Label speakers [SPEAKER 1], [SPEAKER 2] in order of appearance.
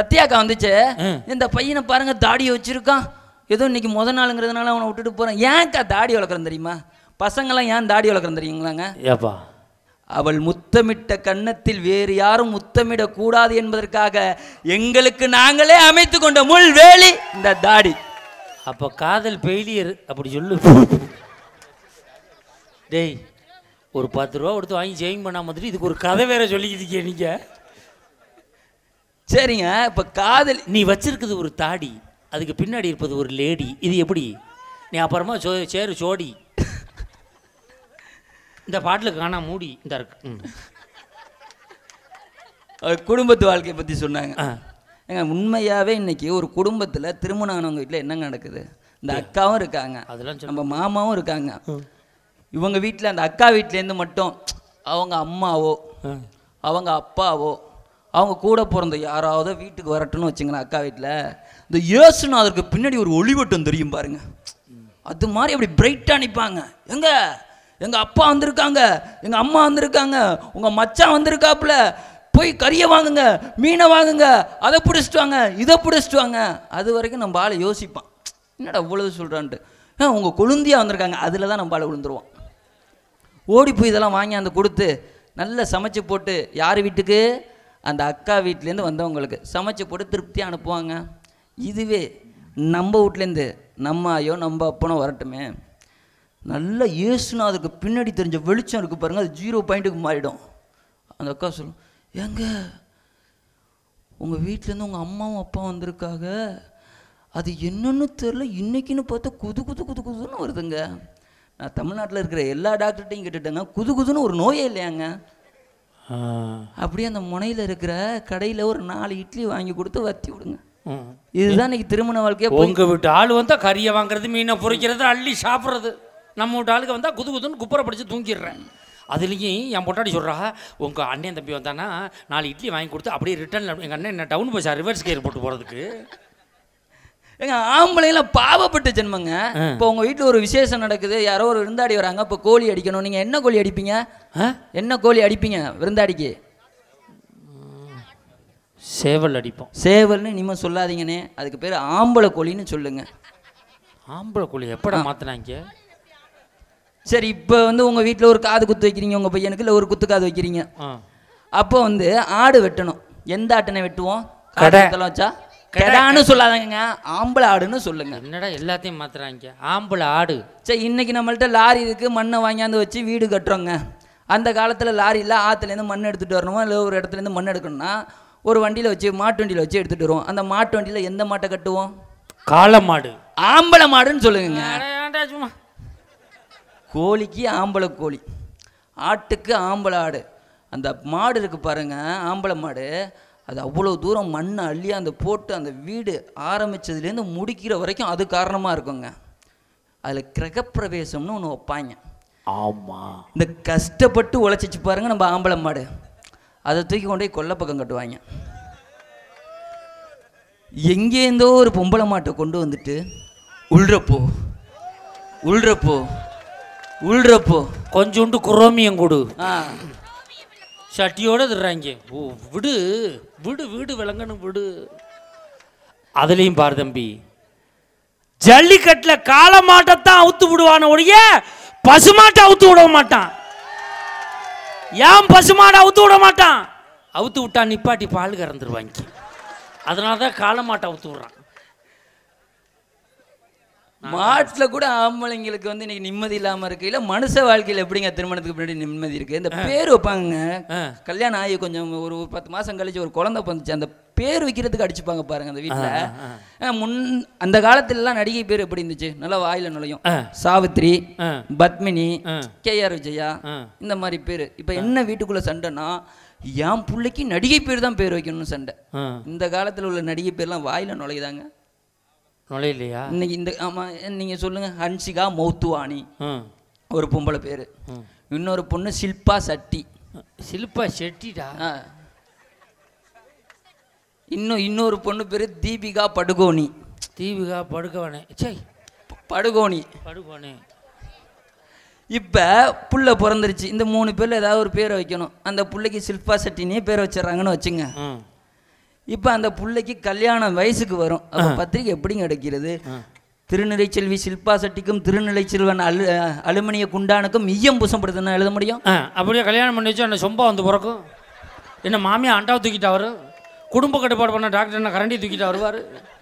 [SPEAKER 1] சத்யாக்கா வந்துச்சு இந்த பையனை பாருங்க தாடி வச்சிருக்கான் ஏதோ இன்னைக்கு முத நாளுங்கிறதுனால அவனை விட்டுட்டு போகிறேன் ஏன்க்கா தாடி வளர்க்குறேன் தெரியுமா பசங்களாம் ஏன் தாடி வளர்க்குறேன் தெரியுங்களாங்க ஏப்பா அவள் முத்தமிட்ட கன்னத்தில் வேறு யாரும் முத்தமிடக்கூடாது என்பதற்காக
[SPEAKER 2] எங்களுக்கு நாங்களே அமைத்து கொண்ட முள் வேலி இந்த தாடி அப்போ காதல் பெயிலியர் அப்படி சொல்லு டேய் ஒரு பத்து ரூபா கொடுத்து வாங்கி ஜெயிங் பண்ணாம இதுக்கு ஒரு கதை வேற சொல்லிக்கிட்டு நீங்கள் சரிங்க இப்போ காதல் நீ வச்சிருக்குது ஒரு தாடி அதுக்கு பின்னாடி இருப்பது ஒரு லேடி இது எப்படி நீ அப்புறமா சோ சேரு சோடி இந்த பாட்டில் காணா மூடி இந்த இருக்கு குடும்பத்து வாழ்க்கையை பற்றி சொன்னாங்க
[SPEAKER 1] ஏங்க உண்மையாகவே இன்னைக்கு ஒரு குடும்பத்தில் திருமணம் ஆனவங்க வீட்டில் என்னங்க நடக்குது இந்த அக்காவும் இருக்காங்க அதெல்லாம் நம்ம மாமாவும் இருக்காங்க இவங்க வீட்டில் அந்த அக்கா வீட்டிலேருந்து மட்டும் அவங்க அம்மாவோ அவங்க அப்பாவோ அவங்க கூட பிறந்த யாராவது வீட்டுக்கு வரட்டுன்னு வச்சுங்களேன் அக்கா வீட்டில் இந்த இயேசுன்னு அதற்கு பின்னாடி ஒரு ஒளிவட்டம் தெரியும் பாருங்க அது மாதிரி அப்படி பிரைட்டாக நிற்பாங்க எங்க எங்கள் அப்பா வந்திருக்காங்க எங்கள் அம்மா வந்திருக்காங்க உங்கள் மச்சான் வந்திருக்காப்புல போய் கறியை வாங்குங்க மீனை வாங்குங்க அதை பிடிச்சிட்டு வாங்க இதை பிடிச்சிட்டு வாங்க அது வரைக்கும் நம்ம ஆளை யோசிப்பான் என்னடா இவ்வளவு சொல்கிறான்ட்டு ஆ உங்கள் கொழுந்தியாக வந்திருக்காங்க அதில் தான் நம்ம ஆளை விழுந்துருவோம் ஓடி போய் இதெல்லாம் வாங்கி அந்த கொடுத்து நல்லா சமைச்சு போட்டு யார் வீட்டுக்கு அந்த அக்கா வீட்டிலேருந்து வந்தவங்களுக்கு சமைச்சு போட்டு திருப்தியாக அனுப்புவாங்க இதுவே நம்ம வீட்லேருந்து நம்ம ஐயோ நம்ம அப்பனோ வரட்டுமே நல்லா ஏசுனா அதுக்கு பின்னாடி தெரிஞ்ச வெளிச்சம் இருக்குது பாருங்கள் அது ஜீரோ பாயிண்ட்டுக்கு மாறிடும் அந்த அக்கா சொல்லும் ஏங்க உங்கள் வீட்டிலேருந்து உங்கள் அம்மாவும் அப்பா வந்திருக்காங்க அது என்னென்னு தெரில இன்றைக்கின்னு பார்த்தா குது குது குது குதுன்னு வருதுங்க நான் தமிழ்நாட்டில் இருக்கிற எல்லா டாக்டர்கிட்டையும் கேட்டுட்டேங்க குது குதுன்னு ஒரு நோயே இல்லையாங்க அப்படியே அந்த முனையில் இருக்கிற கடையில் ஒரு நாலு இட்லி வாங்கி
[SPEAKER 2] கொடுத்து வத்தி விடுங்க இதுதான் இன்னைக்கு திருமண வாழ்க்கையே உங்கள் வீட்டு ஆள் வந்தால் கறியை வாங்குறது மீனை பொறிக்கிறது அள்ளி சாப்பிட்றது நம்ம வீட்டு ஆளுக்கு வந்தால் குது குதுன்னு குப்பரை படித்து தூங்கிடுறேன் அதுலேயும் என் பொட்டாடி சொல்கிறா உங்கள் அண்ணன் தம்பி வந்தானா நாலு இட்லி வாங்கி கொடுத்து அப்படியே ரிட்டர்னில் எங்கள் அண்ணன் என்ன டவுன் போய் சார் ரிவர்ஸ் கேர் போட்டு போகிறதுக்கு
[SPEAKER 1] எங்க ஆம்பளைலாம் பாவப்பட்ட ஜென்மங்க இப்போ உங்க வீட்டில் ஒரு விசேஷம் நடக்குது யாரோ ஒரு விருந்தாடி வராங்க இப்போ கோழி அடிக்கணும் நீங்க என்ன கோழி அடிப்பீங்க என்ன கோழி அடிப்பீங்க விருந்தாடிக்கு
[SPEAKER 2] சேவல் அடிப்போம்
[SPEAKER 1] சேவல்னு இனிமே சொல்லாதீங்கண்ணே அதுக்கு பேர் ஆம்பளை கோழின்னு சொல்லுங்க
[SPEAKER 2] ஆம்பளை கோழி எப்படி மாத்தினாங்க
[SPEAKER 1] சரி இப்போ வந்து உங்கள் வீட்டில் ஒரு காது குத்து வைக்கிறீங்க உங்கள் பையனுக்கு இல்லை ஒரு குத்து காது வைக்கிறீங்க அப்போ வந்து ஆடு வெட்டணும் எந்த ஆட்டனை வெட்டுவோம் கடை வச்சா கெடான்னு சொல்லாதங்க ஆம்பளை ஆடுன்னு சொல்லுங்க என்னடா எல்லாத்தையும் மாத்துறாங்க ஆம்பளை ஆடு சரி இன்னைக்கு நம்மள்கிட்ட லாரி இருக்கு மண்ணை வாங்கியாந்து வச்சு வீடு கட்டுறோங்க அந்த காலத்தில் லாரியில் ஆற்றுலேருந்து மண் எடுத்துகிட்டு வரணுமா இல்லை ஒரு இடத்துலேருந்து மண் எடுக்கணும்னா ஒரு வண்டியில் வச்சு மாட்டு வண்டியில் வச்சு எடுத்துகிட்டு வருவோம் அந்த மாட்டு வண்டியில் எந்த மாட்டை கட்டுவோம் காளை மாடு ஆம்பளை மாடுன்னு சொல்லுங்க கோழிக்கு ஆம்பளை கோழி ஆட்டுக்கு ஆம்பளை ஆடு அந்த மாடு இருக்குது பாருங்கள் ஆம்பளை மாடு அது அவ்வளோ தூரம் மண்ணை அள்ளி அந்த போட்டு அந்த வீடு ஆரம்பித்ததுலேருந்து முடிக்கிற வரைக்கும் அது காரணமாக இருக்குங்க அதில் கிரகப்பிரவேசம்னு ஒன்று வைப்பாங்க ஆமாம் இந்த கஷ்டப்பட்டு உழைச்சிச்சு பாருங்க நம்ம ஆம்பளை மாடு அதை தூக்கி கொண்டு போய் கொல்லை பக்கம் கட்டுவாங்க எங்கேருந்தோ ஒரு பொம்பளை மாட்டை கொண்டு வந்துட்டு உள்றப்போ
[SPEAKER 2] உள்றப்போ உள்றப்போ கொஞ்சோண்டு குரோமியம் கொடு ஆ சட்டியோட திடுறாங்க ஓ விடு விடு வீடு விளங்கணும் விடு அதுலேயும் பார் தம்பி ஜல்லிக்கட்டில் கால மாட்டத்தான் அவுத்து விடுவான ஒழிய பசுமாட்டை அவுத்து விட மாட்டான் ஏன் பசுமாட்டை அவுத்து விட மாட்டான் அவுத்து விட்டா நிப்பாட்டி பால் கறந்துருவாங்க அதனால தான் காலமாட்டை அவுத்து விட்றான் மாட்டில்
[SPEAKER 1] கூட ஆம்பளைங்களுக்கு வந்து இன்னைக்கு நிம்மதி இல்லாமல் இருக்கு இல்லை மனுஷ வாழ்க்கையில் எப்படிங்க திருமணத்துக்கு பின்னாடி நிம்மதி இருக்கு இந்த பேர் வைப்பாங்க கல்யாணம் ஆகி கொஞ்சம் ஒரு பத்து மாதம் கழிச்சு ஒரு குழந்தை பிறந்துச்சு அந்த பேர் வைக்கிறதுக்கு அடிச்சுப்பாங்க பாருங்க அந்த வீட்டில் முன் அந்த காலத்துலலாம் நடிகை பேர் எப்படி இருந்துச்சு நல்லா வாயில நுழையும் சாவித்ரி பத்மினி கே ஆர் விஜயா இந்த மாதிரி பேர் இப்போ என்ன வீட்டுக்குள்ளே சண்டைனா என் பிள்ளைக்கு நடிகை பேர் தான் பேர் வைக்கணும்னு சண்டை இந்த காலத்தில் உள்ள நடிகை பேர்லாம் வாயில நுழையுதாங்க
[SPEAKER 2] நுழையிலையா இன்னைக்கு
[SPEAKER 1] இந்த ஆமாம் நீங்கள் சொல்லுங்கள் ஹன்சிகா மௌத்துவாணி ஒரு பொம்பளை பேர் இன்னொரு பொண்ணு சில்பா சட்டி சில்பா செட்டிடா இன்னும் இன்னொரு பொண்ணு பேர் தீபிகா படுகோனி தீபிகா படுகோணி சே படுகோனி படுகோணி இப்போ புள்ள பிறந்துருச்சு இந்த மூணு பேரில் ஏதாவது ஒரு பேரை வைக்கணும் அந்த பிள்ளைக்கு சில்பா சட்டினே பேரை வச்சிடறாங்கன்னு வச்சுங்க இப்போ அந்த பிள்ளைக்கு கல்யாணம் வயசுக்கு வரும் பத்திரிகை பத்திரிக்கை எப்படிங்க கிடைக்கிறது திருநிலைச்செல்வி சில்பா செட்டிக்கும் திருநிலைச்செல்வன் அலு அலுமினிய குண்டானுக்கும் ஈயம் புசப்படுதுன்னு எழுத முடியும் அப்படியே கல்யாணம்
[SPEAKER 2] பண்ணி வச்சு என்ன சொம்பா வந்து பிறக்கும் என்ன மாமியா அண்டாவை தூக்கிட்டு அவரு குடும்ப கட்டுப்பாடு பண்ண டாக்டர் என்ன கரண்டி தூக்கிட்டு வருவார்